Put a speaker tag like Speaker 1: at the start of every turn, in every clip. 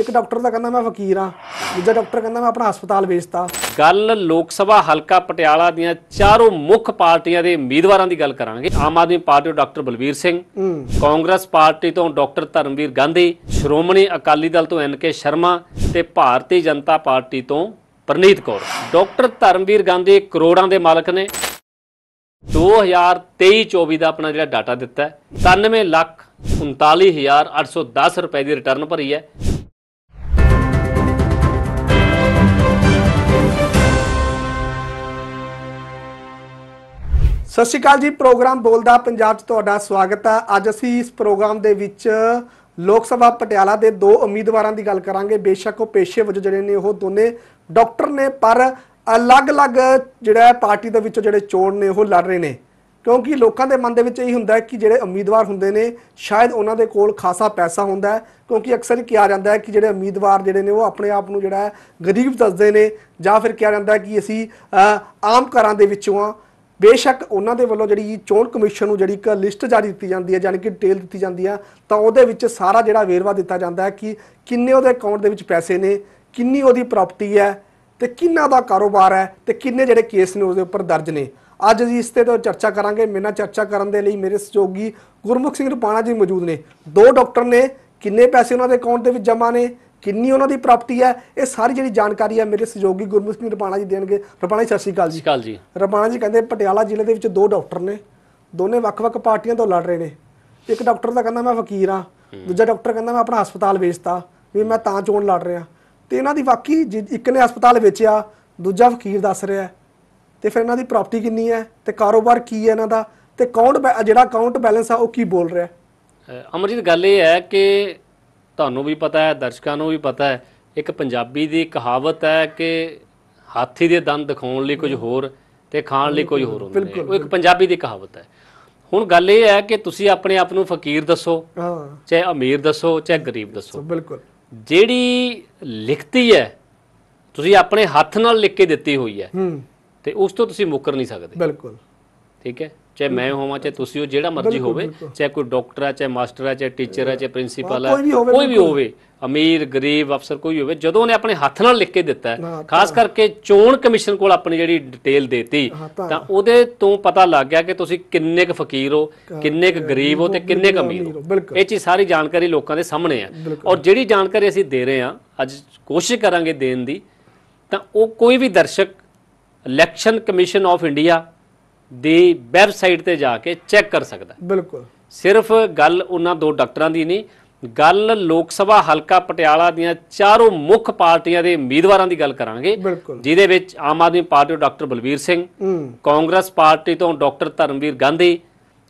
Speaker 1: ਇੱਕ ਡਾਕਟਰ ਦਾ ਕਹਿੰਦਾ ਮੈਂ ਫਕੀਰ ਆ ਦੂਜਾ ਡਾਕਟਰ ਕਹਿੰਦਾ ਮੈਂ ਆਪਣਾ ਹਸਪਤਾਲ ਵੇਚਤਾ
Speaker 2: ਗੱਲ ਲੋਕ ਸਭਾ ਹਲਕਾ ਪਟਿਆਲਾ ਦੀਆਂ ਚਾਰੋਂ ਮੁੱਖ ਪਾਰਟੀਆਂ ਦੇ ਉਮੀਦਵਾਰਾਂ ਦੀ ਗੱਲ ਕਰਾਂਗੇ ਆਮ ਆਦਮੀ ਪਾਰਟੀ ਤੋਂ ਡਾਕਟਰ ਬਲਵੀਰ ਸਿੰਘ ਕਾਂਗਰਸ ਪਾਰਟੀ ਤੋਂ ਡਾਕਟਰ ਧਰਮਵੀਰ ਗਾਂਧੀ ਸ਼੍ਰੋਮਣੀ ਅਕਾਲੀ ਦਲ ਤੋਂ ਐਨ ਕੇ ਸ਼ਰਮਾ ਤੇ ਭਾਰਤੀ ਜਨਤਾ ਪਾਰਟੀ ਤੋਂ ਪ੍ਰਨੀਤ ਕੌਰ ਡਾਕਟਰ ਧਰਮਵੀਰ ਗਾਂਧੀ ਕਰੋੜਾਂ ਦੇ ਮਾਲਕ ਨੇ 2023-24 ਦਾ ਆਪਣਾ ਜਿਹੜਾ ਡਾਟਾ ਦਿੱਤਾ ਹੈ 99 ਲੱਖ 39810 ਰੁਪਏ ਦੀ ਰਿਟਰਨ ਭਰੀ ਹੈ
Speaker 1: ਸਤਿ ਸ਼੍ਰੀ ਅਕਾਲ ਜੀ ਪ੍ਰੋਗਰਾਮ ਬੋਲਦਾ ਪੰਜਾਬ 'ਚ ਤੁਹਾਡਾ ਸਵਾਗਤ ਹੈ ਅੱਜ ਅਸੀਂ ਇਸ ਪ੍ਰੋਗਰਾਮ ਦੇ ਵਿੱਚ ਲੋਕ ਸਭਾ ਪਟਿਆਲਾ ਦੇ ਦੋ ਉਮੀਦਵਾਰਾਂ ਦੀ ਗੱਲ ਕਰਾਂਗੇ ਬੇਸ਼ੱਕ ਉਹ ਪੇਸ਼ੇ ਵਜੋਂ ਜਿਹੜੇ ਨੇ ਉਹ ਦੋਨੇ ਡਾਕਟਰ ਨੇ ਪਰ ਅਲੱਗ-ਅਲੱਗ ਜਿਹੜਾ ਪਾਰਟੀ ਦੇ ਵਿੱਚੋਂ ਜਿਹੜੇ ਚੋਣ ਨੇ ਉਹ ਲੜ ਰਹੇ ਨੇ ਕਿਉਂਕਿ ਲੋਕਾਂ ਦੇ ਮਨ ਦੇ ਵਿੱਚ ਇਹੀ ਹੁੰਦਾ ਹੈ ਕਿ ਜਿਹੜੇ ਉਮੀਦਵਾਰ ਹੁੰਦੇ ਨੇ ਸ਼ਾਇਦ ਉਹਨਾਂ ਦੇ ਕੋਲ ਖਾਸਾ ਪੈਸਾ ਹੁੰਦਾ ਹੈ ਕਿਉਂਕਿ ਅਕਸਰ ਹੀ ਕਿਹਾ ਜਾਂਦਾ ਹੈ ਕਿ ਜਿਹੜੇ ਉਮੀਦਵਾਰ ਜਿਹੜੇ ਨੇ ਉਹ ਆਪਣੇ ਆਪ ਨੂੰ ਜਿਹੜਾ ਗਰੀਬ ਦੱਸਦੇ ਨੇ ਜਾਂ ਫਿਰ ਕਿਹਾ ਜਾਂਦਾ ਹੈ ਕਿ ਅਸੀਂ ਆਮ ਘਰਾਂ ਦੇ ਵਿੱਚੋਂ ਆ ਬੇਸ਼ੱਕ ਉਹਨਾਂ ਦੇ ਵੱਲੋਂ ਜਿਹੜੀ ਚੋਣ ਕਮਿਸ਼ਨ ਨੂੰ ਜਿਹੜੀ ਇੱਕ ਲਿਸਟ ਜਾਰੀ ਦਿੱਤੀ ਜਾਂਦੀ ਹੈ ਯਾਨੀ ਕਿ ਡਿਟੇਲ ਦਿੱਤੀ ਜਾਂਦੀ ਹੈ ਤਾਂ ਉਹਦੇ ਵਿੱਚ ਸਾਰਾ ਜਿਹੜਾ ਵੇਰਵਾ ਦਿੱਤਾ ਜਾਂਦਾ ਹੈ ਕਿ ਕਿੰਨੇ ਉਹਦੇ ਅਕਾਊਂਟ ਦੇ ਵਿੱਚ ਪੈਸੇ ਨੇ ਕਿੰਨੀ ਉਹਦੀ ਪ੍ਰਾਪਰਟੀ ਹੈ ਤੇ ਕਿੰਨਾ ਦਾ ਕਾਰੋਬਾਰ ਹੈ ਤੇ ਕਿੰਨੇ ਜਿਹੜੇ ਕੇਸ ਨੇ ਉਹਦੇ ਉੱਪਰ ਦਰਜ ਨੇ ਅੱਜ ਅਸੀਂ ਇਸ ਤੇ ਤੋਂ ਚਰਚਾ ਕਰਾਂਗੇ ਮੇਰੇ ਨਾਲ ਚਰਚਾ ਕਰਨ ਦੇ ਲਈ ਮੇਰੇ ਸਹਿਯੋਗੀ ਗੁਰਮੁਖ ਸਿੰਘ ਰਪਾਣਾ ਜੀ ਮੌਜੂਦ ਨੇ ਦੋ ਡਾਕਟਰ ਨੇ ਕਿੰਨੇ ਪੈਸੇ ਉਹਨਾਂ ਦੇ ਅਕਾਊਂਟ ਦੇ ਵਿੱਚ ਜਮ੍ਹਾਂ ਨੇ ਕਿੰਨੀ ਉਹਨਾਂ ਦੀ ਪ੍ਰਾਪਰਟੀ ਹੈ ਇਹ ਸਾਰੀ ਜਿਹੜੀ ਜਾਣਕਾਰੀ ਹੈ ਮੇਰੇ ਸਹਿਯੋਗੀ ਗੁਰਮੁਖ ਸਿੰਘ ਰਪਾਣਾ ਜੀ ਦੇਣਗੇ ਰਪਾਣਾ ਜੀ ਸਤਿ ਸ਼੍ਰੀ ਅਕਾਲ ਜੀ ਅਕਾਲ ਜੀ ਰਪਾਣਾ ਜੀ ਕਹਿੰਦੇ ਪਟਿਆਲਾ ਜ਼ਿਲ੍ਹੇ ਦੇ ਵਿੱਚ ਦੋ ਡਾਕਟਰ ਨੇ ਦੋਨੇ ਵੱਖ-ਵੱਖ ਪਾਰਟੀਆਂ ਤੋਂ ਲੜ ਰਹੇ ਨੇ ਇੱਕ ਡਾਕਟਰ ਦਾ ਕਹਿੰਦਾ ਮੈਂ ਫਕੀਰ ਆ ਦੂਜਾ ਡਾਕਟਰ ਕਹਿੰਦਾ ਮੈਂ ਆਪਣਾ ਹਸਪਤਾਲ ਵੇਚਤਾ ਵੀ ਮੈਂ ਤਾਂ ਚੋਣ ਲੜ ਰਿਹਾ ਤੇ ਇਹਨਾਂ ਦੀ ਵਾਕੀ ਇੱਕ ਨੇ ਹਸਪਤਾਲ ਵੇਚਿਆ ਦੂਜਾ ਫਕੀਰ ਦੱਸ ਰਿਹਾ ਤੇ ਫਿਰ ਇਹਨਾਂ ਦੀ ਪ੍ਰਾਪਰਟੀ ਕਿੰਨੀ ਹੈ ਤੇ ਕਾਰੋਬਾਰ ਕੀ ਹੈ ਇਹਨਾਂ ਦਾ ਤੇ ਅਕਾਊਂਟ ਜਿਹੜਾ ਅਕਾਊਂਟ ਬੈਲੈਂਸ ਆ ਉਹ ਕੀ ਬੋਲ ਰਿਹਾ
Speaker 2: ਅਮਰਜੀਤ ਗੱਲ ਇਹ ਹੈ ਕਿ ਤੁਹਾਨੂੰ ਵੀ ਪਤਾ ਹੈ ਦਰਸ਼ਕਾਂ ਨੂੰ ਵੀ ਪਤਾ ਹੈ ਇੱਕ ਪੰਜਾਬੀ ਦੀ ਕਹਾਵਤ ਹੈ ਕਿ ਹਾਥੀ ਦੇ ਦੰਦ ਦਿਖਾਉਣ ਲਈ ਕੁਝ ਹੋਰ ਤੇ ਖਾਣ ਲਈ ਕੋਈ ਹੋਰ ਹੁੰਦਾ ਹੈ ਉਹ ਇੱਕ ਪੰਜਾਬੀ ਦੀ ਕਹਾਵਤ ਹੈ ਹੁਣ ਗੱਲ ਇਹ ਹੈ ਕਿ ਤੁਸੀਂ ਆਪਣੇ ਆਪ ਨੂੰ ਫਕੀਰ ਦੱਸੋ ਹਾਂ ਚਾਹੇ ਅਮੀਰ ਦੱਸੋ ਚਾਹੇ ਗਰੀਬ ਦੱਸੋ ਬਿਲਕੁਲ ਜਿਹੜੀ ਲਿਖਤੀ ਹੈ ਤੁਸੀਂ ਆਪਣੇ ਹੱਥ ਨਾਲ ਲਿਖ ਕੇ ਦਿੱਤੀ ਹੋਈ ਹੈ ਹੂੰ ਤੇ ਉਸ ਤੋਂ ਤੁਸੀਂ ਮੁੱਕਰ ਨਹੀਂ ਸਕਦੇ ਬਿਲਕੁਲ ਠੀਕ ਹੈ ਚਾਹੇ ਮੈਂ ਹੋਵਾਂ ਚਾਹੇ ਤੁਸੀਂ ਹੋ ਜਿਹੜਾ ਮਰਜ਼ੀ ਹੋਵੇ ਚਾਹੇ ਕੋਈ ਡਾਕਟਰ ਆ ਚਾਹੇ ਮਾਸਟਰ ਆ ਚਾਹੇ ਟੀਚਰ ਆ ਚਾਹੇ ਪ੍ਰਿੰਸੀਪਲ ਆ ਕੋਈ ਵੀ ਹੋਵੇ ਅਮੀਰ ਗਰੀਬ ਅਫਸਰ ਕੋਈ ਹੋਵੇ ਜਦੋਂ ਉਹਨੇ ਆਪਣੇ ਹੱਥ ਨਾਲ ਲਿਖ ਕੇ ਦਿੱਤਾ ਖਾਸ ਕਰਕੇ ਚੋਣ ਕਮਿਸ਼ਨ ਕੋਲ ਆਪਣੀ ਜਿਹੜੀ ਡਿਟੇਲ ਦੇਤੀ ਤਾਂ ਉਹਦੇ ਤੋਂ ਪਤਾ ਲੱਗ ਗਿਆ ਕਿ ਤੁਸੀਂ ਕਿੰਨੇ ਕੁ ਫਕੀਰ ਹੋ ਕਿੰਨੇ ਕੁ ਗਰੀਬ ਹੋ ਤੇ ਕਿੰਨੇ ਕੁ ਅਮੀਰ ਹੋ ਇਹ ਚੀਜ਼ ਸਾਰੀ ਜਾਣਕਾਰੀ ਲੋਕਾਂ ਦੇ ਸਾਹਮਣੇ ਆ ਔਰ ਜਿਹੜੀ ਜਾਣਕਾਰੀ ਅਸੀਂ ਦੇ ਰਹੇ ਆ ਅੱਜ ਕੋਸ਼ਿਸ਼ ਕਰਾਂਗੇ ਦੇਣ ਦੀ ਤਾਂ ਉਹ ਕੋਈ ਵੀ ਦਰਸ਼ਕ ਇਲੈਕਸ਼ਨ ਕਮਿਸ਼ਨ ਆਫ ਇੰਡੀਆ ਦੀ ਵੈਬਸਾਈਟ ਤੇ ਜਾ ਕੇ ਚੈੱਕ ਕਰ ਸਕਦਾ ਬਿਲਕੁਲ ਸਿਰਫ ਗੱਲ ਉਹਨਾਂ ਦੋ ਡਾਕਟਰਾਂ ਦੀ ਨਹੀਂ ਗੱਲ ਲੋਕ ਸਭਾ ਹਲਕਾ ਪਟਿਆਲਾ ਦੀਆਂ ਚਾਰੋਂ ਮੁੱਖ ਪਾਰਟੀਆਂ ਦੇ ਉਮੀਦਵਾਰਾਂ ਦੀ ਗੱਲ ਕਰਾਂਗੇ ਜਿਹਦੇ ਵਿੱਚ ਆਮ ਆਦਮੀ ਪਾਰਟੀ ਤੋਂ ਡਾਕਟਰ ਬਲਬੀਰ ਸਿੰਘ ਕਾਂਗਰਸ ਪਾਰਟੀ ਤੋਂ ਡਾਕਟਰ ਧਰਮਵੀਰ ਗਾਂਧੀ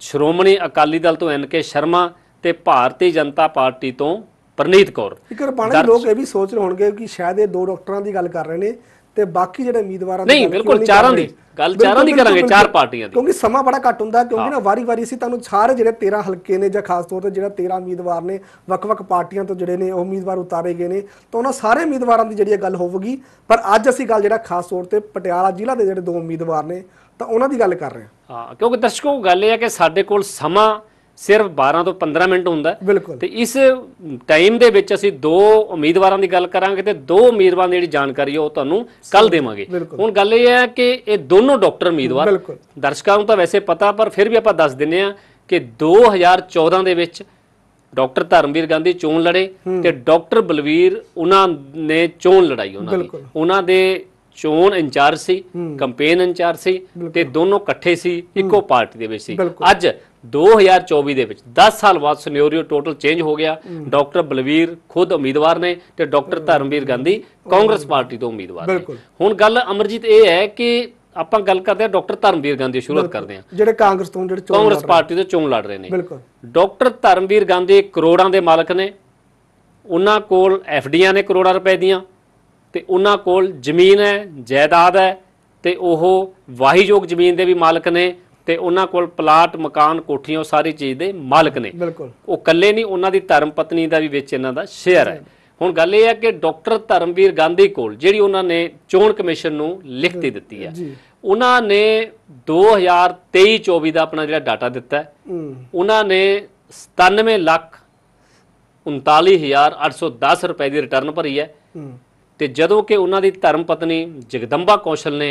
Speaker 2: ਸ਼੍ਰੋਮਣੀ ਅਕਾਲੀ ਦਲ ਤੋਂ ਐਨ ਕੇ ਸ਼ਰਮਾ ਤੇ ਭਾਰਤੀ ਜਨਤਾ ਪਾਰਟੀ ਤੋਂ ਪ੍ਰਨੀਤ ਕੌਰ
Speaker 1: ਇੱਕ ਰਪਾਣਾ ਲੋਕ ਇਹ ਵੀ ਸੋਚ ਰਹੇ ਹੋਣਗੇ ਕਿ ਸ਼ਾਇਦ ਇਹ ਦੋ ਡਾਕਟਰਾਂ ਦੀ ਗੱਲ ਕਰ ਰਹੇ ਨੇ ਤੇ ਬਾਕੀ ਜਿਹੜੇ ਉਮੀਦਵਾਰਾਂ ਨਹੀਂ ਬਿਲਕੁਲ ਚਾਰਾਂ ਦੀ ਗੱਲ ਚਾਰਾਂ ਦੀ ਕਰਾਂਗੇ ਚਾਰ ਪਾਰਟੀਆਂ ਦੀ ਕਿਉਂਕਿ ਸਮਾਂ ਬੜਾ ਘੱਟ ਹੁੰਦਾ ਕਿਉਂਕਿ ਨਾ ਵਾਰੀ-ਵਾਰੀ ਅਸੀਂ ਤੁਹਾਨੂੰ ਸਾਰੇ ਜਿਹੜੇ 13 ਹਲਕੇ ਨੇ ਜਾਂ ਖਾਸ ਤੌਰ ਤੇ ਜਿਹੜਾ 13 ਉਮੀਦਵਾਰ ਨੇ ਵੱਖ-ਵੱਖ ਪਾਰਟੀਆਂ ਤੋਂ ਜਿਹੜੇ ਨੇ ਉਹ ਉਮੀਦਵਾਰ ਉਤਾਰੇ ਗਏ ਨੇ ਤਾਂ ਉਹਨਾਂ ਸਾਰੇ ਉਮੀਦਵਾਰਾਂ ਦੀ ਜਿਹੜੀ ਗੱਲ ਹੋਵੇਗੀ ਪਰ ਅੱਜ ਅਸੀਂ ਗੱਲ ਜਿਹੜਾ ਖਾਸ ਤੌਰ ਤੇ ਪਟਿਆਲਾ ਜ਼ਿਲ੍ਹਾ ਦੇ ਜਿਹੜੇ ਦੋ ਉਮੀਦਵਾਰ ਨੇ ਤਾਂ ਉਹਨਾਂ ਦੀ ਗੱਲ ਕਰ ਰਹੇ
Speaker 2: ਹਾਂ ਹਾਂ ਕਿਉਂਕਿ ਦਰਸ਼ਕੋ ਗੱਲ ਇਹ ਹੈ ਕਿ ਸਾਡੇ ਕੋਲ ਸਮਾਂ ਸਿਰਫ 12 ਤੋਂ 15 ਮਿੰਟ ਹੁੰਦਾ ਤੇ ਇਸ ਟਾਈਮ ਦੇ ਵਿੱਚ ਅਸੀਂ ਦੋ ਉਮੀਦਵਾਰਾਂ ਦੀ ਗੱਲ ਕਰਾਂਗੇ ਤੇ ਦੋ ਉਮੀਦਵਾਰਾਂ ਦੀ ਜਿਹੜੀ ਜਾਣਕਾਰੀ ਉਹ ਤੁਹਾਨੂੰ ਕੱਲ ਦੇਵਾਂਗੇ ਹੁਣ ਗੱਲ ਇਹ ਹੈ ਕਿ ਇਹ ਦੋਨੋਂ ਡਾਕਟਰ ਉਮੀਦਵਾਰ ਦਰਸ਼ਕਾਂ ਨੂੰ ਤਾਂ ਵੈਸੇ ਪਤਾ ਪਰ ਫਿਰ ਵੀ ਆਪਾਂ ਦੱਸ ਦਿੰਨੇ ਆ ਕਿ 2014 ਦੇ ਵਿੱਚ ਡਾਕਟਰ ਧਰਮਵੀਰ ਗਾਂਧੀ ਚੋਣ ਲੜੇ ਤੇ ਡਾਕਟਰ ਬਲਵੀਰ ਉਹਨਾਂ ਨੇ ਚੋਣ ਲੜਾਈ ਉਹਨਾਂ ਦੀ ਉਹਨਾਂ ਦੇ ਚੋਣ ਇੰਚਾਰਜ ਸੀ ਕੈਂਪੇਨ ਇੰਚਾਰਜ ਸੀ ਤੇ ਦੋਨੋਂ ਇਕੱਠੇ ਸੀ ਇੱਕੋ ਪਾਰਟੀ ਦੇ ਵਿੱਚ ਸੀ ਅੱਜ 2024 ਦੇ ਵਿੱਚ 10 ਸਾਲ ਬਾਅਦ ਸਿਨੈਰੀਓ ਟੋਟਲ ਚੇਂਜ ਹੋ ਗਿਆ ਡਾਕਟਰ ਬਲਵੀਰ ਖੁਦ ਉਮੀਦਵਾਰ ਨੇ ਤੇ ਡਾਕਟਰ ਧਰਮਵੀਰ ਗਾਂਧੀ ਕਾਂਗਰਸ ਪਾਰਟੀ ਤੋਂ ਉਮੀਦਵਾਰ ਨੇ ਹੁਣ ਗੱਲ ਅਮਰਜੀਤ ਇਹ ਹੈ ਕਿ ਆਪਾਂ ਗੱਲ ਕਰਦੇ ਆ ਡਾਕਟਰ ਧਰਮਵੀਰ ਗਾਂਧੀ ਸ਼ੁਰੂਆਤ ਕਰਦੇ ਆ
Speaker 1: ਜਿਹੜੇ ਕਾਂਗਰਸ ਤੋਂ ਜਿਹੜੇ ਚੋਣ ਕਾਂਗਰਸ ਪਾਰਟੀ
Speaker 2: ਤੋਂ ਚੋਣ ਲੜ ਰਹੇ ਨੇ ਡਾਕਟਰ ਧਰਮਵੀਰ ਗਾਂਧੀ ਕਰੋੜਾਂ ਦੇ ਮਾਲਕ ਨੇ ਉਹਨਾਂ ਕੋਲ ਐਫਡੀਆਂ ਨੇ ਕਰੋੜਾਂ ਰੁਪਏ ਦੀਆਂ ਤੇ ਉਹਨਾਂ ਕੋਲ ਜ਼ਮੀਨ ਹੈ ਜਾਇਦਾਦ ਹੈ ਤੇ ਉਹ ਵਾਹੀਯੋਗ ਜ਼ਮੀਨ ਦੇ ਵੀ ਮਾਲਕ ਨੇ ਤੇ ਉਹਨਾਂ ਕੋਲ ਪਲਾਟ ਮਕਾਨ ਕੋਠੀਆਂ ਸਾਰੀ ਚੀਜ਼ ਦੇ ਮਾਲਕ ਨੇ ਉਹ ਇਕੱਲੇ ਨਹੀਂ ਉਹਨਾਂ ਦੀ ਧਰਮ ਪਤਨੀ ਦਾ ਵੀ ਵਿੱਚ ਇਹਨਾਂ ਦਾ ਸ਼ੇਅਰ ਹੈ ਹੁਣ ਗੱਲ ਇਹ ਹੈ ਕਿ ਡਾਕਟਰ ਧਰਮਵੀਰ ਗਾਂਧੀ ਕੋਲ ਜਿਹੜੀ ਉਹਨਾਂ ਨੇ ਚੋਣ ਕਮਿਸ਼ਨ ਨੂੰ ਲਿਖਤੀ ਦਿੱਤੀ ਹੈ ਉਹਨਾਂ ਨੇ 2023-24 ਦਾ ਆਪਣਾ ਜਿਹੜਾ ਡਾਟਾ ਦਿੱਤਾ ਉਹਨਾਂ ਨੇ 97 ਲੱਖ 39810 ਰੁਪਏ ਦੀ ਰਿਟਰਨ ਭਰੀ ਹੈ ਤੇ ਜਦੋਂ ਕਿ ਉਹਨਾਂ ਦੀ ਧਰਮ ਪਤਨੀ ਜਗਦੰਬਾ ਕੌਸ਼ਲ ਨੇ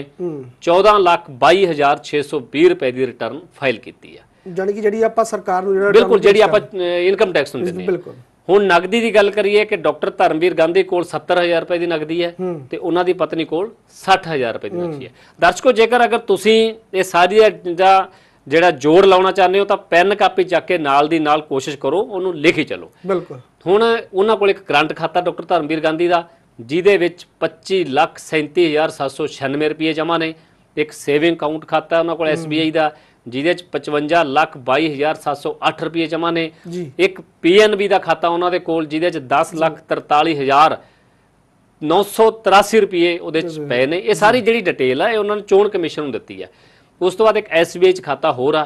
Speaker 2: 14 ਲੱਖ 22620 ਰੁਪਏ ਦੀ ਰਿਟਰਨ ਫਾਈਲ ਕੀਤੀ
Speaker 1: ਆ ਜਾਨੀ ਕਿ ਜਿਹੜੀ ਆਪਾਂ ਸਰਕਾਰ ਨੂੰ ਜਿਹੜਾ ਬਿਲਕੁਲ ਜਿਹੜੀ ਆਪਾਂ
Speaker 2: ਇਨਕਮ ਟੈਕਸ ਨੂੰ ਦਿੰਦੇ ਬਿਲਕੁਲ ਹੁਣ ਨਗਦੀ ਦੀ ਗੱਲ ਕਰੀਏ ਕਿ ਡਾਕਟਰ ਧਰਮਵੀਰ ਗਾਂਧੀ ਕੋਲ 70000 ਰੁਪਏ ਦੀ ਨਗਦੀ ਹੈ ਤੇ ਉਹਨਾਂ ਦੀ ਪਤਨੀ ਕੋਲ 60000 ਰੁਪਏ ਦੀ ਨਗਦੀ ਹੈ ਦਰਸ਼ਕੋ ਜੇਕਰ ਅਗਰ ਤੁਸੀਂ ਇਹ ਸਾਰੀ ਦਾ ਜਿਹੜਾ ਜੋੜ ਲਾਉਣਾ ਚਾਹੁੰਦੇ ਹੋ ਤਾਂ ਪੈਨ ਕਾਪੀ ਚੱਕ ਕੇ ਨਾਲ ਦੀ ਨਾਲ ਕੋਸ਼ਿਸ਼ ਕਰੋ ਉਹਨੂੰ ਲਿਖੀ ਚਲੋ ਬਿਲਕੁਲ ਹੁਣ ਉਹਨਾਂ ਕੋਲ ਇੱਕ ਕਰੰਟ ਖਾਤਾ ਡਾਕਟਰ ਧਰਮਵੀਰ ਗਾਂਧੀ ਦਾ ਜਿਹਦੇ ਵਿੱਚ 25 ਲੱਖ 37796 ਰੁਪਏ ਜਮ੍ਹਾਂ ਨੇ ਇੱਕ ਸੇਵਿੰਗ ਅਕਾਊਂਟ ਖਾਤਾ ਉਹਨਾਂ ਕੋਲ SBI ਦਾ ਜਿਹਦੇ ਵਿੱਚ 55 ਲੱਖ 22708 ਰੁਪਏ ਜਮ੍ਹਾਂ ਨੇ ਇੱਕ ਪੀਐਨਬੀ ਦਾ ਖਾਤਾ ਉਹਨਾਂ ਦੇ ਕੋਲ ਜਿਹਦੇ ਵਿੱਚ 10 ਲੱਖ 43000 983 ਰੁਪਏ ਉਹਦੇ ਚ ਪਏ ਨੇ ਇਹ ਸਾਰੀ ਜਿਹੜੀ ਡਿਟੇਲ ਆ ਇਹ ਉਹਨਾਂ ਨੇ ਚੋਣ ਕਮਿਸ਼ਨ ਨੂੰ ਦਿੱਤੀ ਆ ਉਸ ਤੋਂ ਬਾਅਦ ਇੱਕ ਐਸਬੀਆਈ ਚ ਖਾਤਾ ਹੋਰ ਆ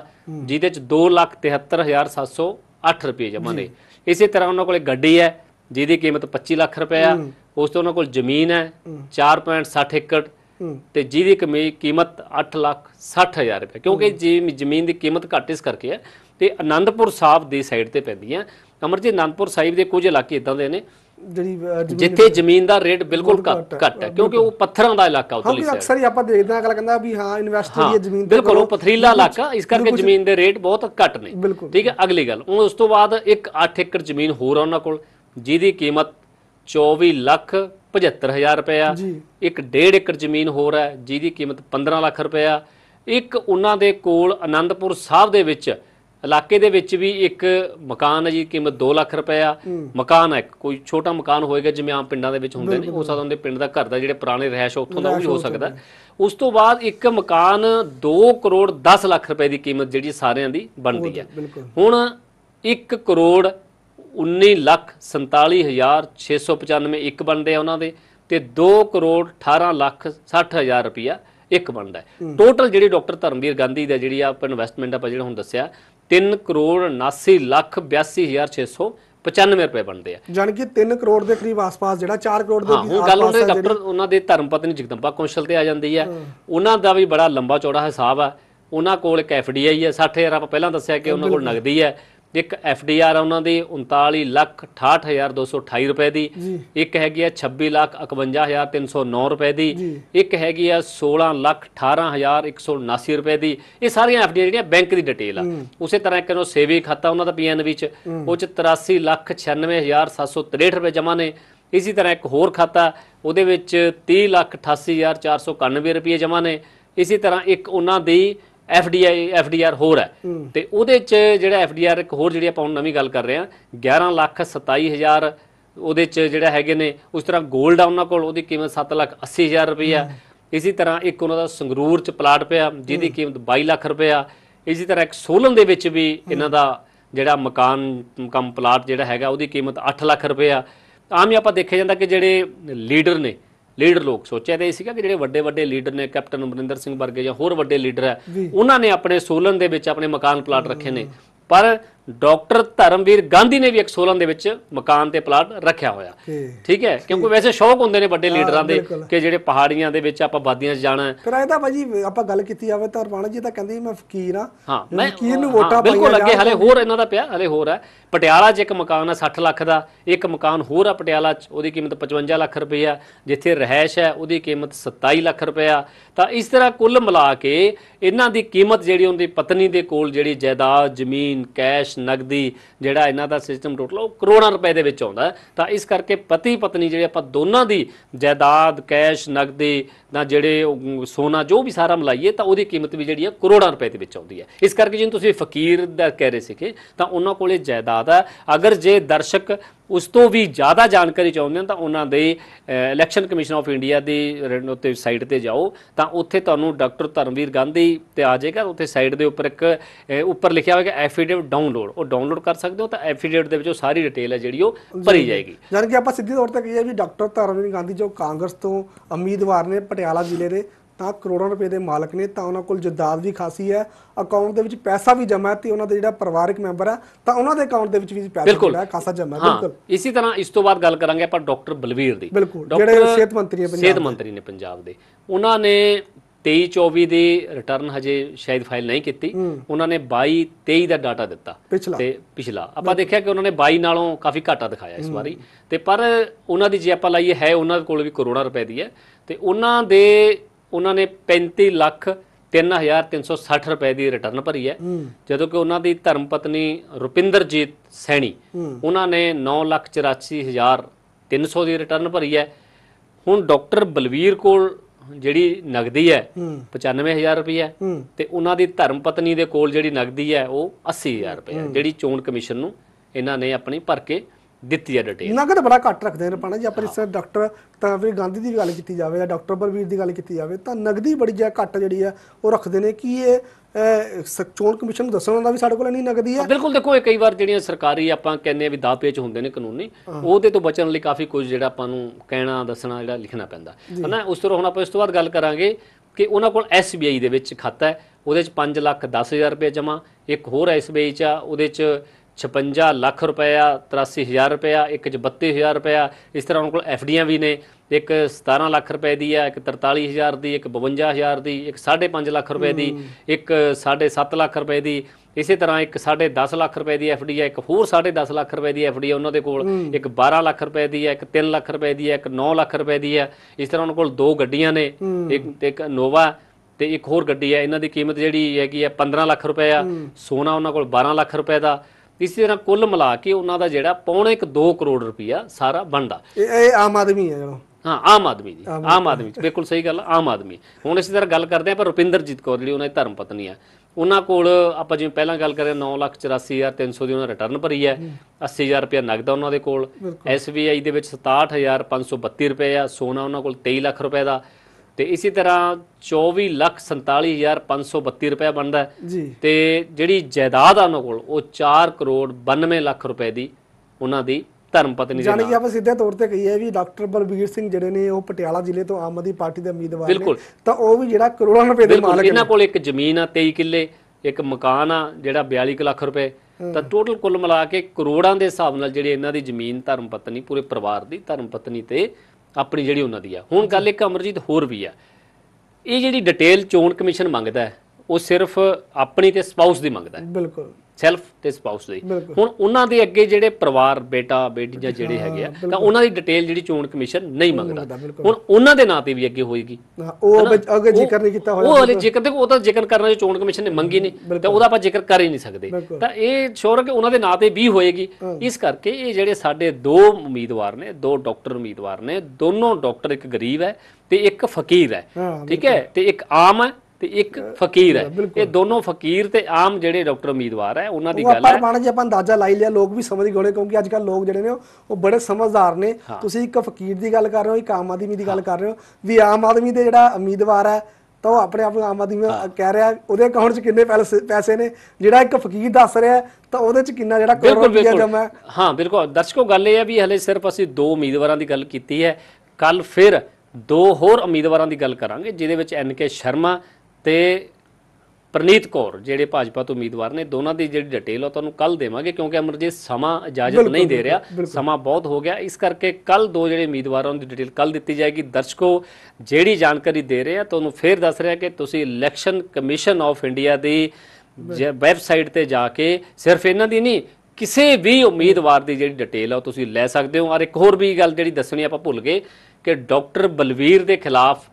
Speaker 2: ਜਿਹਦੇ ਚ 273708 ਰੁਪਏ ਜਮ੍ਹਾਂ ਨੇ ਇਸੇ ਤਰ੍ਹਾਂ ਉਹਨਾਂ ਕੋਲੇ ਗੱਡੀ ਹੈ ਜਿਹਦੀ ਕੀਮਤ 25 ਲੱਖ ਰੁਪਏ ਆ ਉਸ ਤੋਂ ਉਹਨਾਂ ਕੋਲ ਜ਼ਮੀਨ ਹੈ 4.60 ਏਕੜ ਤੇ ਜਿਹਦੀ ਕੀਮਤ 8 ਲੱਖ 60000 ਰੁਪਏ ਕਿਉਂਕਿ ਜ਼ਮੀਨ ਦੀ ਕੀਮਤ ਘੱਟ ਇਸ ਕਰਕੇ ਹੈ ਤੇ ਆਨੰਦਪੁਰ ਸਾਹਿਬ ਦੀ ਸਾਈਡ ਤੇ ਪੈਂਦੀ ਹੈ ਅਮਰਜੀਤ ਆਨੰਦਪੁਰ ਸਾਹਿਬ ਦੇ ਕੁਝ ਇਲਾਕੇ ਇਦਾਂ ਦੇ ਨੇ ਜਿੱਥੇ ਜ਼ਮੀਨ ਦਾ ਰੇਟ ਬਿਲਕੁਲ ਘੱਟ ਹੈ ਕਿਉਂਕਿ ਉਹ ਪੱਥਰਾਂ ਦਾ ਇਲਾਕਾ ਉਤਲੀ ਸਾਈਡ ਅਕਸਰ
Speaker 1: ਹੀ ਆਪਾਂ ਦੇਖਦੇ ਹਾਂ ਅਗਲਾ ਕਹਿੰਦਾ ਵੀ ਹਾਂ ਇਨਵੈਸਟਰ ਦੀ ਜ਼ਮੀਨ ਤੇ ਬਿਲਕੁਲ ਉਹ ਪਥਰੀਲਾ ਇਲਾਕਾ ਇਸ ਕਰਕੇ ਜ਼ਮੀਨ
Speaker 2: ਦੇ ਰੇਟ ਬਹੁਤ ਘੱਟ ਨੇ ਠੀਕ ਹੈ ਅਗਲੀ ਗੱਲ ਉਸ ਤੋਂ ਬਾਅਦ ਇੱਕ 8 ਏਕੜ ਜ਼ਮੀਨ ਹੋਰ ਆ ਉਹਨਾਂ ਕੋਲ ਜਿਹਦੀ ਕੀਮਤ 24 ਲੱਖ 75000 ਰੁਪਇਆ ਇੱਕ ਡੇਢ ਏਕੜ ਜ਼ਮੀਨ ਹੋਰ ਹੈ ਜਿਹਦੀ ਕੀਮਤ 15 ਲੱਖ ਰੁਪਇਆ ਇੱਕ ਉਹਨਾਂ ਦੇ ਕੋਲ ਆਨੰਦਪੁਰ ਸਾਹਿਬ ਦੇ ਵਿੱਚ ਇਲਾਕੇ ਦੇ ਵਿੱਚ ਵੀ ਇੱਕ ਮਕਾਨ ਹੈ ਜੀ ਕੀਮਤ 2 ਲੱਖ ਰੁਪਇਆ ਮਕਾਨ ਹੈ ਕੋਈ ਛੋਟਾ ਮਕਾਨ ਹੋਏਗਾ ਜਿਵੇਂ ਆਮ ਪਿੰਡਾਂ ਦੇ ਵਿੱਚ ਹੁੰਦੇ ਨੇ ਹੋ ਸਕਦਾ ਉਹਦੇ ਪਿੰਡ ਦਾ ਘਰ ਦਾ ਜਿਹੜੇ ਪੁਰਾਣੇ ਰਹਿਸ਼ ਉੱਥੋਂ ਦਾ ਵੀ ਹੋ ਸਕਦਾ ਉਸ ਤੋਂ ਬਾਅਦ ਇੱਕ ਮਕਾਨ 2 ਕਰੋੜ 10 ਲੱਖ ਰੁਪਏ ਦੀ ਕੀਮਤ ਜਿਹੜੀ ਸਾਰਿਆਂ ਦੀ ਬਣਦੀ ਹੈ ਹੁਣ 1 ਕਰੋੜ 19,47,695 ਇੱਕ ਬਣਦੇ ਆ ਉਹਨਾਂ ਦੇ ਤੇ 2 ਕਰੋੜ 18 ਲੱਖ 60000 ਰੁਪਇਆ ਇੱਕ ਬਣਦਾ ਟੋਟਲ ਜਿਹੜੀ ਡਾਕਟਰ ਧਰਮਵੀਰ ਗਾਂਧੀ ਦਾ ਜਿਹੜੀ ਆਪ ਇਨਵੈਸਟਮੈਂਟ ਆਪਾਂ ਜਿਹੜਾ ਹੁਣ ਦੱਸਿਆ 3 ਕਰੋੜ 79 ਲੱਖ 82600 ਰੁਪਏ ਬਣਦੇ ਆ
Speaker 1: ਜਾਨ ਕਿ 3 ਕਰੋੜ ਦੇ ਕਰੀਬ ਆਸ-ਪਾਸ ਜਿਹੜਾ 4 ਕਰੋੜ ਦੇ ਵੀ ਗੱਲ ਹੁੰਦੀ
Speaker 2: ਡਾਕਟਰ ਉਹਨਾਂ ਦੇ ਧਰਮ ਪਤਨੀ ਜਗਦੰਬਾ ਕੌਂਸ਼ਲ ਤੇ ਆ ਜਾਂਦੀ ਆ ਉਹਨਾਂ ਦਾ ਵੀ ਬੜਾ ਲੰਬਾ ਚੌੜਾ ਹਿਸਾਬ ਆ ਉਹਨਾਂ ਕੋਲ ਇੱਕ ਐਫਡੀਆਈ ਆ 60000 ਆਪਾਂ ਪਹਿਲਾਂ ਦੱਸਿਆ ਕਿ ਉਹਨਾਂ ਕੋਲ ਨਗਦੀ ਆ ਇੱਕ ਐਫ ਡੀ ਆ ਉਹਨਾਂ ਦੀ 39 ਲੱਖ 68228 ਰੁਪਏ ਦੀ ਇੱਕ ਹੈਗੀ ਆ 26 ਲੱਖ 51309 ਰੁਪਏ ਦੀ ਇੱਕ ਹੈਗੀ ਆ 16 ਲੱਖ 18179 ਰੁਪਏ ਦੀ ਇਹ ਸਾਰੀਆਂ ਐਫ ਐਫਡੀਆਰ ਜਿਹੜੀਆਂ ਬੈਂਕ ਦੀ ਡਿਟੇਲ ਆ ਉਸੇ ਤਰ੍ਹਾਂ ਇੱਕ ਸੇਵੀ ਖਾਤਾ ਉਹਨਾਂ ਦਾ ਐਨ ਵਿੱਚ ਉਹ ਚ 83 ਲੱਖ 96763 ਰੁਪਏ ਜਮ੍ਹਾਂ ਨੇ ਇਸੇ ਤਰ੍ਹਾਂ ਇੱਕ ਹੋਰ ਖਾਤਾ ਉਹਦੇ ਵਿੱਚ 30 ਲੱਖ ਰੁਪਏ ਜਮ੍ਹਾਂ ਨੇ ਇਸੇ ਤਰ੍ਹਾਂ ਇੱਕ ਉਹਨਾਂ ਦੀ ਐਫਡੀਆਈ ਐਫਡੀਆਰ ਹੋਰ ਹੈ ਤੇ ਉਹਦੇ ਚ ਜਿਹੜਾ ਐਫਡੀਆਰ ਇੱਕ ਹੋਰ ਜਿਹੜੀ ਆਪਾਂ ਨਵੀਂ ਗੱਲ ਕਰ ਰਹੇ ਆ 11 ਲੱਖ 27000 ਉਹਦੇ ਚ ਜਿਹੜਾ ਹੈਗੇ ਨੇ ਉਸ ਤਰ੍ਹਾਂ 골ਡ ਆ ਉਹਨਾਂ ਕੋਲ ਉਹਦੀ ਕੀਮਤ 7 ਲੱਖ 80000 ਰੁਪਇਆ ਇਸੇ ਤਰ੍ਹਾਂ ਇੱਕ ਉਹਨਾਂ ਦਾ ਸੰਗਰੂਰ ਚ ਪਲਾਟ ਪਿਆ ਜਿਹਦੀ ਕੀਮਤ 22 ਲੱਖ ਰੁਪਇਆ ਇਸੇ ਤਰ੍ਹਾਂ ਇੱਕ ਸੋਲਨ ਦੇ ਵਿੱਚ ਵੀ ਇਹਨਾਂ ਦਾ ਜਿਹੜਾ ਮਕਾਨ ਕੰਮ ਪਲਾਟ ਜਿਹੜਾ ਹੈਗਾ ਉਹਦੀ ਕੀਮਤ 8 ਲੱਖ ਰੁਪਇਆ ਆਮ ਹੀ ਆਪਾਂ ਦੇਖਿਆ ਜਾਂਦਾ ਕਿ ਜਿਹੜੇ ਲੀਡਰ ਨੇ ਲੀਡਰ ਲੋਕ ਸੋਚਿਆ ਤੇ ਇਹ ਸੀਗਾ ਕਿ ਜਿਹੜੇ ਵੱਡੇ ਵੱਡੇ ਲੀਡਰ ਨੇ ਕੈਪਟਨ ਅਮਰਿੰਦਰ ਸਿੰਘ ਵਰਗੇ ਜਾਂ ਹੋਰ ਵੱਡੇ ਲੀਡਰ ਹੈ ਉਹਨਾਂ ਨੇ ਆਪਣੇ ਸੋਲਨ ਦੇ ਵਿੱਚ ਆਪਣੇ ਮਕਾਨ ਪਲਾਟ ਰੱਖੇ ਨੇ ਪਰ ਡਾਕਟਰ ਧਰਮਵੀਰ ਗਾਂਧੀ ਨੇ ਵੀ 116 ਦੇ ਵਿੱਚ ਮਕਾਨ ਤੇ ਪਲਾਟ ਰੱਖਿਆ ਹੋਇਆ ਠੀਕ ਹੈ ਕਿਉਂਕਿ ਵੈਸੇ ਸ਼ੌਕ ਹੁੰਦੇ ਨੇ ਵੱਡੇ ਲੀਡਰਾਂ ਦੇ ਕਿ ਜਿਹੜੇ ਪਹਾੜੀਆਂ ਦੇ ਵਿੱਚ ਆਪਾਂ ਬਾਦੀਆਂ 'ਚ ਜਾਣਾ ਹੈ
Speaker 1: ਕਿਰਾਏ ਦਾ ਭਾਜੀ ਆਪਾਂ ਗੱਲ ਕੀਤੀ ਜਾਵੇ ਤਾਂ ਰਵਾਣਾ ਜੀ ਤਾਂ ਕਹਿੰਦੇ ਮੈਂ ਫਕੀਰ ਆ
Speaker 2: ਹਾਂ ਮੈਂ ਫਕੀਰ ਨੂੰ ਵੋਟਾਂ ਪਾਈਆਂ ਬਿਲਕੁਲ ਅੱਗੇ ਹਲੇ ਹੋਰ ਇਹਨਾਂ ਦਾ ਪਿਆ ਹਲੇ ਹੋਰ ਹੈ ਪਟਿਆਲਾ 'ਚ ਇੱਕ ਮਕਾਨ ਆ 60 ਲੱਖ ਦਾ ਇੱਕ ਮਕਾਨ ਹੋਰ ਆ ਪਟਿਆਲਾ 'ਚ ਉਹਦੀ ਕੀਮਤ 55 ਲੱਖ ਰੁਪਏ ਆ ਜਿੱਥੇ ਰਹਿائش ਹੈ ਉਹਦੀ ਕੀਮਤ 27 ਲੱਖ ਰੁਪਏ ਆ ਤਾਂ ਇਸ ਤਰ੍ਹਾਂ ਕੁੱਲ ਮਿਲਾ ਕੇ ਇਹਨਾਂ ਦੀ ਕੀਮਤ ਜਿਹੜੀ ਉਹਦੀ ਪਤਨੀ ਦੇ ਕੋਲ ਜਿਹੜੀ ਜਾਇਦਾਦ ਜ਼ਮੀਨ ਕੈਸ਼ ਕੈਸ਼ ਨਗਦੀ ਜਿਹੜਾ ਇਹਨਾਂ ਦਾ ਸਿਸਟਮ ਟੋਟਲ ਉਹ ਕਰੋੜਾਂ ਰੁਪਏ ਦੇ ਵਿੱਚ ਆਉਂਦਾ ਤਾਂ ਇਸ ਕਰਕੇ ਪਤੀ ਪਤਨੀ ਜਿਹੜੇ ਆਪਾਂ ਦੋਨਾਂ ਦੀ ਜਾਇਦਾਦ ਕੈਸ਼ ਨਗਦੀ ਦਾ ਜਿਹੜੇ ਸੋਨਾ ਜੋ ਵੀ ਸਾਰਾ ਮਲਾਈਏ ਤਾਂ ਉਹਦੀ ਕੀਮਤ ਵੀ ਜਿਹੜੀ ਹੈ ਕਰੋੜਾਂ ਰੁਪਏ ਦੇ ਵਿੱਚ ਆਉਂਦੀ ਹੈ ਇਸ ਕਰਕੇ ਜਿਵੇਂ ਤੁਸੀਂ ਫਕੀਰ ਦਾ ਕਹਿ ਰਹੇ ਸੀਗੇ ਤਾਂ ਉਹਨਾਂ ਕੋਲੇ ਜਾਇਦਾਦ ਹੈ ਅਗਰ ਜੇ ਦਰਸ਼ਕ ਉਸ ਤੋਂ ਵੀ ਜ਼ਿਆਦਾ ਜਾਣਕਾਰੀ ਚਾਹੁੰਦੇ ਹੋ ਤਾਂ ਉਹਨਾਂ ਦੇ ਇਲੈਕਸ਼ਨ ਕਮਿਸ਼ਨ ਆਫ ਇੰਡੀਆ ਦੀ ਉੱਤੇ ਸਾਈਟ ਤੇ ਜਾਓ ਤਾਂ ਉੱਥੇ ਤੁਹਾਨੂੰ ਡਾਕਟਰ ਧਰਮਵੀਰ ਗਾਂਧੀ ਤੇ ਆ ਜਾਏਗਾ ਉੱਥੇ ਸਾਈਟ ਦੇ ਉੱਪਰ ਇੱਕ ਉੱਪਰ ਲਿਖਿਆ ਹੋਇਆ ਹੈ ਐਫੀਡੇਵਿਟ ਡਾਊਨਲੋਡ ਉਹ ਡਾਊਨਲੋਡ ਕਰ ਸਕਦੇ ਹੋ ਤਾਂ ਐਫੀਡੇਵਿਟ ਦੇ ਵਿੱਚ ਉਹ ਸਾਰੀ ਡਿਟੇਲ ਹੈ ਜਿਹੜੀ ਉਹ ਭਰੀ ਜਾਏਗੀ
Speaker 1: ਯਾਨੀ ਕਿ ਆਪਾਂ ਸਿੱਧੇ ਤੌਰ ਤੇ ਕਹੀਏ ਵੀ ਡਾਕਟਰ ਧਰਮਵੀਰ ਗਾਂਧੀ ਜੋ ਕਾਂਗਰਸ ਤੋਂ ਉਮੀਦਵਾਰ ਨੇ ਪਟਿਆਲਾ ਜ਼ਿਲ੍ਹੇ ਦੇ ਤਾਂ ਕਰੋੜਾਂ ਰੁਪਏ ਦੇ ਮਾਲਕ ਨੇ ਤਾਂ ਉਹਨਾਂ ਕੋਲ ਜਦਾਦ ਵੀ ਖਾਸੀ ਹੈ ਅਕਾਊਂਟ ਦੇ ਵਿੱਚ ਪੈਸਾ ਵੀ ਜਮ੍ਹਾਂ ਤੇ ਉਹਨਾਂ ਦੇ ਜਿਹੜਾ ਪਰਿਵਾਰਕ ਮੈਂਬਰ ਹੈ ਤਾਂ ਉਹਨਾਂ ਦੇ ਅਕਾਊਂਟ ਦੇ ਵਿੱਚ ਵੀ ਪੈਸਾ ਹੈ ਖਾਸਾ ਜਮ੍ਹਾਂ ਬਿਲਕੁਲ
Speaker 2: ਇਸੇ ਤਰ੍ਹਾਂ ਇਸ ਤੋਂ ਬਾਅਦ ਗੱਲ ਕਰਾਂਗੇ ਆਪਾਂ ਡਾਕਟਰ ਬਲਵੀਰ ਦੀ ਜਿਹੜੇ ਸਿਹਤ ਮੰਤਰੀ ਹੈ ਪੰਜਾਬ ਸਿਹਤ ਮੰਤਰੀ ਨੇ ਪੰਜਾਬ ਦੇ ਉਹਨਾਂ ਨੇ 23 24 ਦੀ ਰਿਟਰਨ ਹਜੇ ਸ਼ਾਇਦ ਫਾਈਲ ਨਹੀਂ ਕੀਤੀ ਉਹਨਾਂ ਨੇ 22 23 ਦਾ ਡਾਟਾ ਦਿੱਤਾ ਤੇ ਪਿਛਲਾ ਆਪਾਂ ਦੇਖਿਆ ਕਿ ਉਹਨਾਂ ਨੇ 22 ਨਾਲੋਂ ਕਾਫੀ ਘਾਟਾ ਦਿਖਾਇਆ ਇਸ ਵਾਰੀ ਤੇ ਪਰ ਉਹਨਾਂ ਦੀ ਜੇ ਆਪਾਂ ਲਈਏ ਹੈ ਉਹਨਾਂ ਕੋਲ ਵੀ ਕਰੋੜਾਂ ਰੁਪਏ ਦੀ ਹੈ ਤੇ ਉਹਨਾਂ ਦੇ ਉਹਨਾਂ ਨੇ 35 ਲੱਖ 3360 ਰੁਪਏ ਦੀ ਰਿਟਰਨ ਭਰੀ ਹੈ ਜਦੋਂ ਕਿ ਉਹਨਾਂ ਦੀ ਧਰਮ ਪਤਨੀ ਰੁਪਿੰਦਰਜੀਤ ਸੈਣੀ ਉਹਨਾਂ ਨੇ 984300 ਦੀ ਰਿਟਰਨ ਭਰੀ ਹੈ ਹੁਣ ਡਾਕਟਰ ਬਲਵੀਰ ਕੋਲ ਜਿਹੜੀ ਨਗਦੀ ਹੈ 95000 ਰੁਪਏ ਤੇ ਉਹਨਾਂ ਦੀ ਧਰਮ ਪਤਨੀ ਦੇ ਕੋਲ ਜਿਹੜੀ ਨਗਦੀ ਹੈ ਉਹ 80000 ਰੁਪਏ ਜਿਹੜੀ ਚੋਣ ਕਮਿਸ਼ਨ ਨੂੰ ਇਹਨਾਂ ਨੇ ਆਪਣੀ ਭਰ ਕੇ ਦਿੱਤੀ ਹੈ ਡਿਟੇਲ ਨਗਦ
Speaker 1: ਬੜਾ ਘੱਟ ਰੱਖਦੇ ਨੇ ਪਾਣਾ ਜੀ ਆਪਾਂ ਇਸ ਡਾਕਟਰ ਵੀ ਗਾਂਧੀ ਦੀ ਗੱਲ ਕੀਤੀ ਜਾਵੇ ਜਾਂ ਡਾਕਟਰ ਬਲਵੀਰ ਦੀ ਗੱਲ ਕੀਤੀ ਜਾਵੇ ਤਾਂ ਨਗਦੀ ਬੜੀ ਜਿਆ ਘੱਟ ਜਿਹੜੀ ਆ ਉਹ ਰੱਖਦੇ ਨੇ ਕਿ ਇਹ ਚੋਣ ਕਮਿਸ਼ਨ ਨੂੰ ਦੱਸਣ ਦਾ ਵੀ ਸਾਡੇ ਕੋਲ ਨਹੀਂ ਨਗਦੀ ਆ
Speaker 2: ਬਿਲਕੁਲ ਦੇਖੋ ਇਹ ਕਈ ਵਾਰ ਜਿਹੜੀਆਂ ਸਰਕਾਰੀ ਆਪਾਂ ਕਹਿੰਦੇ ਆ ਵੀ ਦਾਪੇਚ ਹੁੰਦੇ ਨੇ ਕਾਨੂੰਨੀ ਉਹਦੇ ਤੋਂ ਬਚਣ ਲਈ ਕਾਫੀ ਕੁਝ ਜਿਹੜਾ ਆਪਾਂ ਨੂੰ ਕਹਿਣਾ ਦੱਸਣਾ ਜਿਹੜਾ ਲਿਖਣਾ ਪੈਂਦਾ ਹਨਾ ਉਸ ਤੋਂ ਹੁਣ ਆਪਾਂ ਇਸ ਤੋਂ ਬਾਅਦ ਗੱਲ ਕਰਾਂਗੇ ਕਿ ਉਹਨਾਂ ਕੋਲ SBI ਦੇ ਵਿੱਚ ਖਾਤਾ ਹੈ ਉਹਦੇ ਚ 5 ਲੱਖ 10000 ਰੁਪਏ ਜਮਾ ਇੱਕ ਹੋਰ SBI ਚ ਆ ਉਹਦੇ ਚ 56 ਲੱਖ ਰੁਪਇਆ 83000 ਰੁਪਇਆ ਇੱਕ 'ਚ 32000 ਰੁਪਇਆ ਇਸ ਤਰ੍ਹਾਂ ਉਹਨਾਂ ਕੋਲ ਐਫਡੀਆਂ ਵੀ ਨੇ ਇੱਕ 17 ਲੱਖ ਰੁਪਏ ਦੀ ਹੈ ਇੱਕ 43000 ਦੀ ਇੱਕ 52000 ਦੀ ਇੱਕ 5.5 ਲੱਖ ਰੁਪਏ ਦੀ ਇੱਕ 7.5 ਲੱਖ ਰੁਪਏ ਦੀ ਇਸੇ ਤਰ੍ਹਾਂ ਇੱਕ 10.5 ਲੱਖ ਰੁਪਏ ਦੀ ਐਫਡੀ ਆ ਇੱਕ ਹੋਰ 10.5 ਲੱਖ ਰੁਪਏ ਦੀ ਐਫਡੀ ਆ ਉਹਨਾਂ ਦੇ ਕੋਲ ਇੱਕ 12 ਲੱਖ ਰੁਪਏ ਦੀ ਹੈ ਇੱਕ 3 ਲੱਖ ਰੁਪਏ ਦੀ ਹੈ ਇੱਕ 9 ਲੱਖ ਰੁਪਏ ਦੀ ਹੈ ਇਸ ਤਰ੍ਹਾਂ ਉਹਨਾਂ ਕੋਲ ਦੋ ਗੱਡੀਆਂ ਨੇ ਇੱਕ ਇੱਕ ਨੋਵਾ ਤੇ ਇੱਕ ਹੋਰ ਗੱਡੀ ਹੈ ਇਹਨਾਂ ਦੀ ਕੀਮਤ ਜਿਹੜੀ ਹੈਗੀ ਹੈ 15 ਲੱਖ ਰੁਪਏ ਆ ਸੋਨਾ ਉਹਨਾਂ ਕੋਲ 12 ਲੱਖ ਰੁਪਏ ਦਾ ਇਸੇ ਤਰ੍ਹਾਂ ਕੁੱਲ ਮਿਲਾ ਕੇ ਉਹਨਾਂ ਦਾ ਜਿਹੜਾ ਪੌਣੇ 2 ਕਰੋੜ ਰੁਪਇਆ ਸਾਰਾ ਬਣਦਾ ਇਹ
Speaker 1: ਇਹ ਆਮ ਆਦਮੀ ਹੈ ਜਿਹੜਾ
Speaker 2: ਹਾਂ ਆਮ ਆਦਮੀ ਦੀ ਆਮ ਆਦਮੀ ਬਿਲਕੁਲ ਸਹੀ ਗੱਲ ਆਮ ਆਦਮੀ ਹੁਣ ਇਸੇ ਤਰ੍ਹਾਂ ਗੱਲ ਕਰਦੇ ਆ ਪਰ ਰੁਪਿੰਦਰਜੀਤ ਕੌਰ ਜਿਹੜੀ ਉਹਨਾਂ ਦੀ ਧਰਮ ਪਤਨੀ ਆ ਉਹਨਾਂ ਕੋਲ ਆਪਾਂ ਜਿਵੇਂ ਪਹਿਲਾਂ ਗੱਲ ਕਰਿਆ 984300 ਦੀ ਉਹਨਾਂ ਰਿਟਰਨ ਭਰੀ ਹੈ 80000 ਰੁਪਏ ਨਗਦ ਉਹਨਾਂ ਦੇ ਕੋਲ SBI ਦੇ ਵਿੱਚ 67532 ਰੁਪਏ ਆ ਸੋਨਾ ਉਹਨਾਂ ਕੋਲ 23 ਲੱਖ ਰੁਪਏ ਦਾ ਤੇ ਇਸੇ ਤਰ੍ਹਾਂ 24 ਲੱਖ 47532 ਰੁਪਏ ਬਣਦਾ ਹੈ ਤੇ ਜਿਹੜੀ ਜਾਇਦਾਦ ਆ ਉਹਨਾਂ ਕੋਲ ਉਹ 4 ਕਰੋੜ 92 ਲੱਖ ਰੁਪਏ ਦੀ ਉਹਨਾਂ ਦੀ ਧਰਮ ਪਤਨੀ ਦੇ ਨਾਲ ਜਾਨੀ
Speaker 1: ਆਪਾਂ ਸਿੱਧੇ ਤੌਰ ਤੇ ਕਹੀਏ ਵੀ ਡਾਕਟਰ ਬਲਬੀਰ ਸਿੰਘ ਜਿਹੜੇ ਨੇ ਉਹ ਪਟਿਆਲਾ ਜ਼ਿਲ੍ਹੇ ਤੋਂ ਆਮ ਆਦਮੀ ਪਾਰਟੀ ਦੇ ਉਮੀਦਵਾਰ ਨੇ ਤਾਂ ਉਹ ਵੀ ਜਿਹੜਾ ਕਰੋੜਾਂ ਰੁਪਏ ਦੇ ਮਾਲਕ ਨੇ ਇਹਨਾਂ
Speaker 2: ਕੋਲ ਇੱਕ ਜ਼ਮੀਨ ਆ 23 ਕਿੱਲੇ ਇੱਕ ਮਕਾਨ ਆ ਜਿਹੜਾ 42 ਲੱਖ ਰੁਪਏ ਤਾਂ ਟੋਟਲ ਕੁੱਲ ਮਿਲਾ ਕੇ ਕਰੋੜਾਂ ਦੇ ਹਿਸਾਬ ਨਾਲ ਜਿਹੜੀ ਇਹਨਾਂ ਦੀ ਜ਼ਮੀਨ ਧਰਮ ਪਤਨੀ ਪੂਰੇ ਪਰਿਵਾਰ ਦੀ ਧਰਮ ਪਤਨੀ ਤੇ ਆਪਣੀ ਜਿਹੜੀ ਉਹਨਾਂ ਦੀ ਆ ਹੁਣ ਗੱਲ ਇੱਕ ਅਮਰਜੀਤ ਹੋਰ ਵੀ ਆ ਇਹ ਜਿਹੜੀ ਡਿਟੇਲ ਚੋਣ ਕਮਿਸ਼ਨ ਮੰਗਦਾ ਉਹ ਸਿਰਫ ਆਪਣੀ ਤੇ ਸਪਾਊਸ ਦੀ ਮੰਗਦਾ ਬਿਲਕੁਲ ਸੈਲਫ ਤੇ ਸਪਾਊਸ ਦੇ ਹੁਣ ਉਹਨਾਂ ਦੇ ਅੱਗੇ ਜਿਹੜੇ ਪਰਿਵਾਰ ਬੇਟਾ ਬੇਟੀ ਜਾਂ ਜਿਹੜੇ ਹੈਗੇ ਆ ਤਾਂ ਉਹਨਾਂ ਦੀ ਡਿਟੇਲ ਜਿਹੜੀ ਚੋਣ ਕਮਿਸ਼ਨ ਨਹੀਂ ਮੰਗਦਾ ਹੁਣ ਉਹਨਾਂ ਦੇ ਨਾਂ ਤੇ ਵੀ ਅੱਗੇ ਹੋਏਗੀ ਉਹ
Speaker 1: ਅੱਗੇ ਜ਼ਿਕਰ ਨਹੀਂ ਕੀਤਾ ਹੋਇਆ ਉਹ ਹਲੇ
Speaker 2: ਜ਼ਿਕਰ ਤੇ ਉਹ ਤਾਂ ਜ਼ਿਕਰ ਕਰਨਾ ਜੋ ਚੋਣ ਕਮਿਸ਼ਨ ਨੇ ਮੰਗੀ ਨਹੀਂ ਤਾਂ ਉਹਦਾ ਆਪਾਂ ਜ਼ਿਕਰ ਕਰ ਹੀ ਨਹੀਂ ਸਕਦੇ ਤਾਂ ਇਹ ਸ਼ੋਰ ਕਿ ਉਹਨਾਂ ਦੇ ਨਾਂ ਤੇ ਵੀ ਹੋਏਗੀ ਇਸ ਕਰਕੇ ਇਹ ਜਿਹੜੇ ਸਾਡੇ ਦੋ ਉਮੀਦਵਾਰ ਨੇ ਦੋ ਡਾਕਟਰ ਉਮੀਦਵਾਰ ਨੇ ਦੋਨੋਂ ਡਾਕਟਰ ਇੱਕ ਗਰੀਬ ਹੈ ਤੇ ਇੱਕ ਫਕੀਰ ਹੈ ਠੀਕ ਹੈ ਤੇ ਇੱਕ ਆਮ ਹੈ ਤੇ ਇੱਕ ਫਕੀਰ ਹੈ ਇਹ ਦੋਨੋਂ ਫਕੀਰ ਤੇ ਆਮ ਜਿਹੜੇ ਡਾਕਟਰ ਉਮੀਦਵਾਰ ਹੈ ਉਹਨਾਂ ਦੀ ਗੱਲ ਹੈ ਪਰ ਜੇ
Speaker 1: ਆਪਾਂ ਅੰਦਾਜ਼ਾ ਲਾਈ ਲਿਆ ਲੋਕ ਵੀ ਸਮਝ ਗਏ ਕਿਉਂਕਿ ਅੱਜ ਕੱਲ ਲੋਕ ਜਿਹੜੇ ਨੇ ਉਹ ਬੜੇ ਸਮਝਦਾਰ ਨੇ ਤੁਸੀਂ ਇੱਕ ਫਕੀਰ ਦੀ ਗੱਲ ਕਰ ਰਹੇ ਹੋ ਇੱਕ ਆਮ ਆਦਮੀ ਦੀ ਗੱਲ ਕਰ ਰਹੇ ਹੋ ਵੀ ਆਮ ਆਦਮੀ ਦੇ ਜਿਹੜਾ ਉਮੀਦਵਾਰ ਹੈ ਤਾਂ ਉਹ ਆਪਣੇ ਆਪ ਨੂੰ ਆਮ ਆਦਮੀ ਕਹਿ ਰਿਹਾ ਉਹਦੇ ਅਕਾਊਂਟ 'ਚ ਕਿੰਨੇ ਪੈਸੇ ਨੇ ਜਿਹੜਾ ਇੱਕ ਫਕੀਰ ਦੱਸ ਰਿਹਾ ਤਾਂ ਉਹਦੇ 'ਚ ਕਿੰਨਾ ਜਿਹੜਾ ਕਰੋੜ ਰੁਪਇਆ ਜਮਾ
Speaker 2: ਹਾਂ ਬਿਲਕੁਲ ਦਰਸ਼ਕੋ ਗੱਲ ਇਹ ਹੈ ਵੀ ਹਲੇ ਸਿਰਫ ਅਸੀਂ ਦੋ ਉਮੀਦਵਾਰਾਂ ਦੀ ਗੱਲ ਕੀਤੀ ਹੈ ਕੱਲ ਫਿਰ ਦੋ ਹੋਰ ਉਮੀਦਵਾਰਾਂ ਦੀ ਗੱਲ ਕਰਾਂਗੇ ਜਿਹਦੇ ਵਿੱਚ ਐਨ ਕੇ ਸ਼ਰਮਾ ਤੇ ਪ੍ਰਨੀਤ ਕੌਰ ਜਿਹੜੇ ਭਾਜਪਾ ਤੋਂ ਉਮੀਦਵਾਰ ਨੇ ਦੋਨਾਂ ਦੀ ਜਿਹੜੀ ਡਿਟੇਲ ਆ ਤੁਹਾਨੂੰ ਕੱਲ ਦੇਵਾਂਗੇ ਕਿਉਂਕਿ ਅਮਰਜੀਤ ਸਮਾਂ ਇਜਾਜ਼ਤ ਨਹੀਂ ਦੇ ਰਿਹਾ ਸਮਾਂ ਬਹੁਤ ਹੋ ਗਿਆ ਇਸ ਕਰਕੇ ਕੱਲ ਦੋ ਜਿਹੜੇ ਉਮੀਦਵਾਰਾਂ ਦੀ ਡਿਟੇਲ ਕੱਲ ਦਿੱਤੀ ਜਾਏਗੀ ਦਰਸ਼ਕੋ ਜਿਹੜੀ ਜਾਣਕਾਰੀ ਦੇ ਰਹੇ ਆ ਤੁਹਾਨੂੰ ਫੇਰ ਦੱਸ ਰਿਹਾ ਕਿ ਤੁਸੀਂ ਇਲੈਕਸ਼ਨ ਕਮਿਸ਼ਨ ਆਫ ਇੰਡੀਆ ਦੀ ਵੈਬਸਾਈਟ ਤੇ ਜਾ ਕੇ ਸਿਰਫ ਇਹਨਾਂ ਦੀ ਨਹੀਂ ਕਿਸੇ ਵੀ ਉਮੀਦਵਾਰ ਦੀ ਜਿਹੜੀ ਡਿਟੇਲ ਆ ਤੁਸੀਂ ਲੈ ਸਕਦੇ ਹੋ ਔਰ ਇੱਕ ਹੋਰ ਵੀ ਗੱਲ ਜਿਹੜੀ ਦੱਸਣੀ ਆਪਾਂ ਭੁੱਲ ਗਏ ਕਿ ਡਾਕਟਰ ਬਲਵੀਰ ਦੇ ਖਿਲਾਫ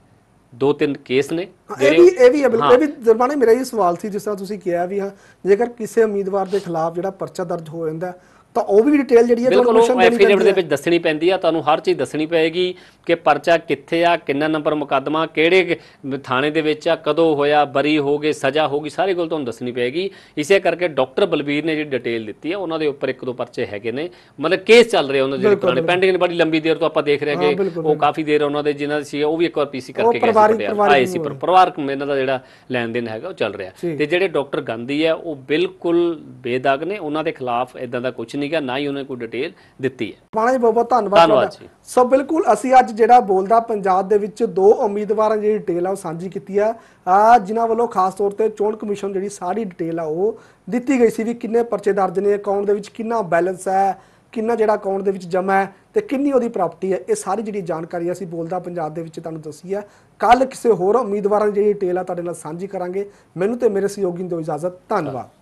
Speaker 2: ਦੋ ਤਿੰਨ ਕੇਸ ਨੇ ਇਹ ਵੀ ਇਹ ਵੀ ਬਿਲਕੁਲ ਇਹ ਵੀ
Speaker 1: ਜਰਮਾਨੇ ਮੇਰਾ ਇਹ ਸਵਾਲ ਸੀ ਜਿਸ ਤਰ੍ਹਾਂ ਤੁਸੀਂ ਕਿਹਾ ਵੀ ਹਾਂ ਜੇਕਰ ਕਿਸੇ ਉਮੀਦਵਾਰ ਦੇ ਖਿਲਾਫ ਜਿਹੜਾ ਪਰਚਾ ਦਰਜ ਹੋ ਜਾਂਦਾ ਤਾਂ ਉਹ ਵੀ ਡਿਟੇਲ ਜਿਹੜੀ ਹੈ ਤੁਹਾਨੂੰ ਬਿਲਕੁਲ ਐਫੀਡੇਵਿਟ ਦੇ
Speaker 2: ਵਿੱਚ ਦੱਸਣੀ ਪੈਂਦੀ ਆ ਤੁਹਾਨੂੰ ਹਰ ਚੀਜ਼ ਦੱਸਣੀ ਪਏਗੀ ਕਿ ਪਰਚਾ ਕਿੱਥੇ ਆ ਕਿੰਨਾ ਨੰਬਰ ਮੁਕੱਦਮਾ ਕਿਹੜੇ ਥਾਣੇ ਦੇ ਵਿੱਚ ਆ ਕਦੋਂ ਹੋਇਆ ਬਰੀ ਹੋ ਗਏ ਸਜ਼ਾ ਹੋ ਗਈ ਸਾਰੇ ਗੱਲ ਤੁਹਾਨੂੰ ਦੱਸਣੀ ਪਏਗੀ ਇਸੇ ਕਰਕੇ ਡਾਕਟਰ ਬਲਬੀਰ ਨੇ ਜਿਹੜੀ ਡਿਟੇਲ ਦਿੱਤੀ ਆ ਉਹਨਾਂ ਦੇ ਉੱਪਰ ਇੱਕ ਦੋ ਪਰਚੇ ਹੈਗੇ ਨੇ ਮਤਲਬ ਕੇਸ ਚੱਲ ਰਿਹਾ ਉਹਨਾਂ ਦੇ ਜਿਹੜੇ ਪੁਰਾਣੇ ਪੈਂਡਿੰਗ ਨੇ ਬੜੀ ਲੰਬੀ ਦੇਰ ਤੋਂ ਆਪਾਂ ਦੇਖ ਰਹੇ ਕਿ ਉਹ ਕਾਫੀ ਦੇਰ ਉਹਨਾਂ ਦੇ ਜਿਨ੍ਹਾਂ ਸੀ ਉਹ ਵੀ ਇੱਕ ਵਾਰ ਪੀਸੀ ਕਰਕੇ ਗਏ ਸੀ ਆਏ ਸੀ ਪਰ ਪਰਿਵਾਰਕ ਇਹਨਾਂ ਦਾ ਜਿਹੜਾ ਲੈਣ ਦੇਣ ਹੈਗਾ ਉਹ ਚੱਲ ਰਿਹਾ ਤੇ ਜਿਹੜੇ ਡਾਕਟਰ ਗਾਂਧੀ ਆ ਉਹ ਬਿਲਕੁਲ ਬੇਦਾਗ ਨੇ ਉਹਨਾਂ ਦੇ ਖਿਲਾਫ ਇਦਾਂ ਦਾ ਕੁਝ ਨਹੀਂ ਗਿਆ ਨਾ ਹੀ ਉਹਨੇ ਕੋਈ ਡਿਟੇਲ ਦਿੱਤੀ ਹੈ ਮਾਣਾ ਜੀ ਬਹੁਤ ਬਹੁਤ ਧੰਨਵਾਦ ਧੰਨਵਾਦ ਜੀ ਸੋ ਬਿਲਕੁਲ
Speaker 1: ਅਸੀਂ ਅੱਜ ਜਿਹੜਾ ਬੋਲਦਾ ਪੰਜਾਬ ਦੇ ਵਿੱਚ ਦੋ ਉਮੀਦਵਾਰਾਂ ਦੀ ਡਿਟੇਲ ਆ ਉਹ ਸਾਂਝੀ ਕੀਤੀ ਆ ਆ ਜਿਨ੍ਹਾਂ ਵੱਲੋਂ ਖਾਸ ਤੌਰ ਤੇ ਚੋਣ ਕਮਿਸ਼ਨ ਜਿਹੜੀ ਸਾਰੀ ਡਿਟੇਲ ਆ ਉਹ ਦਿੱਤੀ ਗਈ ਸੀ ਵੀ ਕਿੰਨੇ ਪਰਚੇ ਦਰਜ ਨੇ ਅਕਾਊਂਟ ਦੇ ਵਿੱਚ ਕਿੰਨਾ ਬੈਲੈਂਸ ਹੈ ਕਿੰਨਾ ਜਿਹੜਾ ਅਕਾਊਂਟ ਦੇ ਵਿੱਚ ਜਮਾ ਹੈ ਤੇ ਕਿੰਨੀ ਉਹਦੀ ਪ੍ਰਾਪਰਟੀ ਹੈ ਇਹ ਸਾਰੀ ਜਿਹੜੀ ਜਾਣਕਾਰੀ ਅਸੀਂ ਬੋਲਦਾ ਪੰਜਾਬ ਦੇ ਵਿੱਚ ਤੁਹਾਨੂੰ ਦੱਸੀ ਹੈ ਕੱਲ ਕਿਸੇ ਹੋਰ ਉਮੀਦਵਾਰਾਂ ਦੀ ਜਿਹੜੀ ਡਿਟੇਲ ਆ ਤੁਹਾਡੇ ਨਾਲ ਸਾਂਝੀ ਕਰਾਂਗੇ ਮੈਨੂੰ ਤੇ ਮੇਰੇ ਸਹਿਯੋਗੀ ਨੂੰ ਇਜਾਜ਼ਤ ਧੰਨਵਾਦ